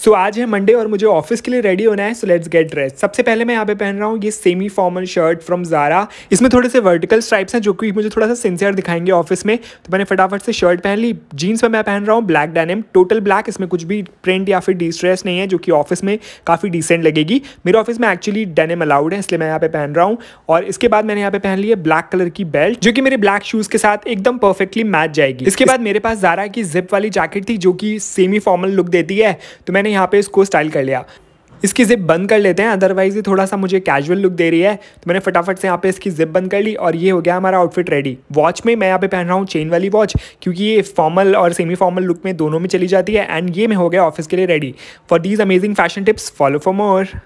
सो so, आज है Monday और मुझे ऑफिस के लिए रेडी होना है सो लेट्स गेट ड्रेस सबसे पहले मैं यहाँ पे पहन रहा हूँ ये semi formal shirt from Zara इसमें थोड़े से वर्टिकल स्ट्राइप्स हैं जो कि मुझे थोड़ा सा सिंसियर दिखाएंगे ऑफिस में तो मैंने फटाफट से शर्ट पहन ली जीन्स में मैं पहन रहा हूँ ब्लैक डैनम टोटल ब्लैक इसमें कुछ भी प्रिंट या फिर डिस्ट्रेस नहीं है जो कि ऑफिस में काफ़ी डिसेंट लगेगी मेरे ऑफिस में एक्चुअली डैनम अलाउड है इसलिए मैं यहाँ पे पहन रहा हूँ और इसके बाद मैंने यहाँ पे पहन ली है ब्लैक कलर की बेल्ट जो कि मेरे ब्लैक शूज के साथ एकदम परफेक्टली मैच जाएगी इसके बाद मेरे पास जारा की जिप वाली जैकेट थी जो कि सेमी फॉर्मल लुक देती है तो मैंने मैंने यहाँ पे इसको स्टाइल कर लिया इसकी ज़िप बंद कर लेते हैं अदरवाइज ये थोड़ा सा मुझे कैजुअल लुक दे रही है तो मैंने फटाफट से यहाँ पे इसकी ज़िप बंद कर ली और ये हो गया हमारा आउटफिट रेडी वॉच में मैं यहाँ पे पहन रहा हूँ चेन वाली वॉच क्योंकि ये फॉर्मल और सेमी फॉर्मल लुक में दोनों में चली जाती है एंड ये मैं हो गया ऑफिस के लिए ready for these amazing fashion tips follow for more